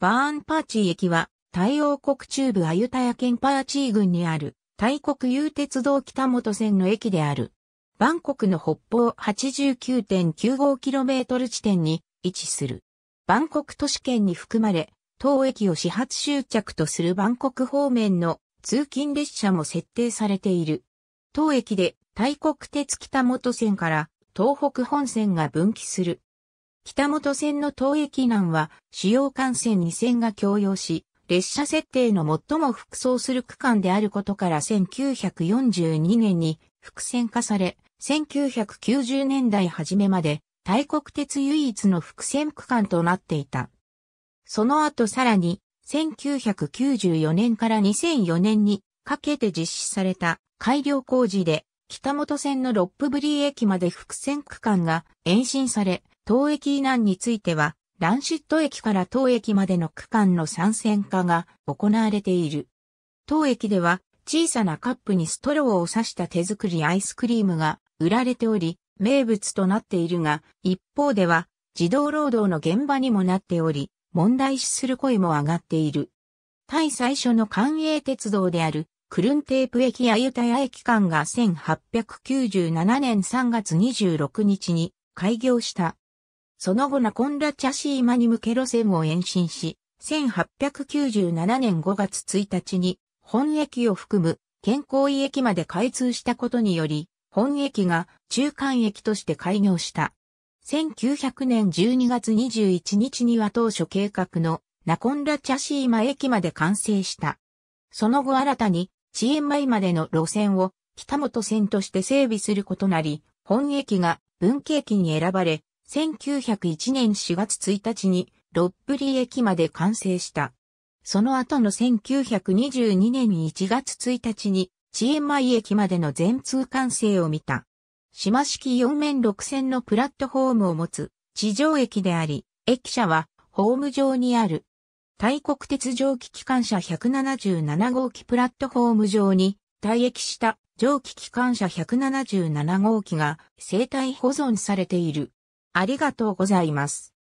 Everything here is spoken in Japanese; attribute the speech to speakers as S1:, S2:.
S1: バーンパーチー駅は、太王国中部アユタヤ県パーチー郡にある、大国有鉄道北本線の駅である。バンコクの北方 89.95km 地点に位置する。バンコク都市圏に含まれ、当駅を始発終着とするバンコク方面の通勤列車も設定されている。当駅で、大国鉄北本線から東北本線が分岐する。北本線の東駅南は主要幹線2線が共用し、列車設定の最も複装する区間であることから1942年に複線化され、1990年代初めまで大国鉄唯一の複線区間となっていた。その後さらに1994年から2004年にかけて実施された改良工事で北本線のロップブリー駅まで複線区間が延伸され、東駅以南については、ランシット駅から東駅までの区間の参戦化が行われている。当駅では小さなカップにストローを刺した手作りアイスクリームが売られており、名物となっているが、一方では児童労働の現場にもなっており、問題視する声も上がっている。タイ最初の官営鉄道であるクルンテープ駅やユタヤ駅間が1897年3月26日に開業した。その後ナコンラチャシーマに向け路線を延伸し、1897年5月1日に本駅を含む健康医駅まで開通したことにより、本駅が中間駅として開業した。1900年12月21日には当初計画のナコンラチャシーマ駅まで完成した。その後新たに遅延前までの路線を北本線として整備することなり、本駅が文系駅に選ばれ、1901年4月1日にロッブリー駅まで完成した。その後の1922年1月1日にチ遅マイ駅までの全通完成を見た。島式4面6線のプラットフォームを持つ地上駅であり、駅舎はホーム上にある。大国鉄蒸気機関車177号機プラットフォーム上に退役した蒸気機関車177号機が生体保存されている。ありがとうございます。